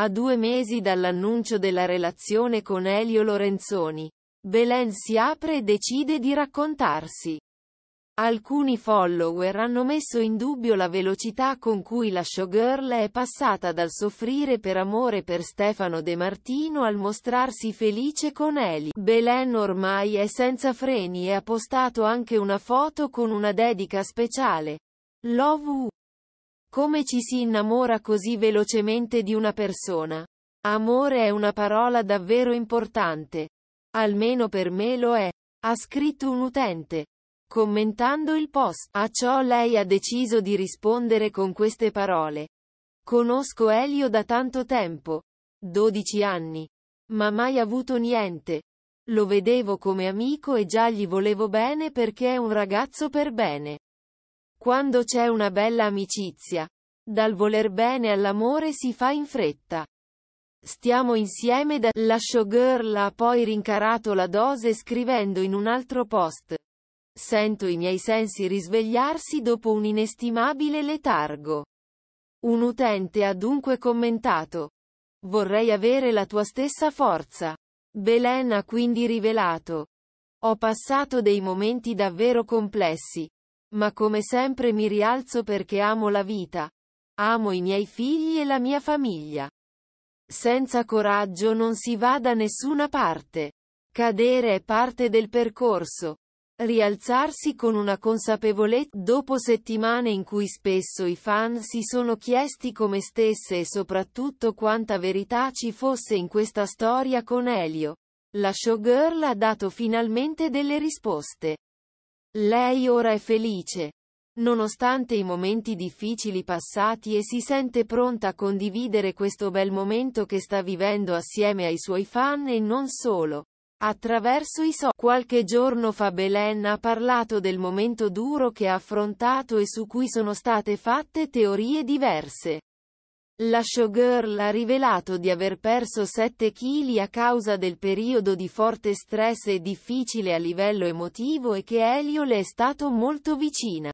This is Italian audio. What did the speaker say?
A due mesi dall'annuncio della relazione con Elio Lorenzoni, Belen si apre e decide di raccontarsi. Alcuni follower hanno messo in dubbio la velocità con cui la showgirl è passata dal soffrire per amore per Stefano De Martino al mostrarsi felice con Eli. Belen ormai è senza freni e ha postato anche una foto con una dedica speciale. Love come ci si innamora così velocemente di una persona? Amore è una parola davvero importante. Almeno per me lo è. Ha scritto un utente. Commentando il post, a ciò lei ha deciso di rispondere con queste parole. Conosco Elio da tanto tempo. 12 anni. Ma mai avuto niente. Lo vedevo come amico e già gli volevo bene perché è un ragazzo per bene. Quando c'è una bella amicizia, dal voler bene all'amore si fa in fretta. Stiamo insieme da... La showgirl ha poi rincarato la dose scrivendo in un altro post. Sento i miei sensi risvegliarsi dopo un inestimabile letargo. Un utente ha dunque commentato. Vorrei avere la tua stessa forza. Belen ha quindi rivelato. Ho passato dei momenti davvero complessi, ma come sempre mi rialzo perché amo la vita. Amo i miei figli e la mia famiglia. Senza coraggio non si va da nessuna parte. Cadere è parte del percorso. Rialzarsi con una consapevolezza dopo settimane in cui spesso i fan si sono chiesti come stesse e soprattutto quanta verità ci fosse in questa storia con Elio. La showgirl ha dato finalmente delle risposte. Lei ora è felice. Nonostante i momenti difficili passati e si sente pronta a condividere questo bel momento che sta vivendo assieme ai suoi fan e non solo. Attraverso i so. Qualche giorno fa Belen ha parlato del momento duro che ha affrontato e su cui sono state fatte teorie diverse. La showgirl ha rivelato di aver perso 7 kg a causa del periodo di forte stress e difficile a livello emotivo e che Elio le è stato molto vicina.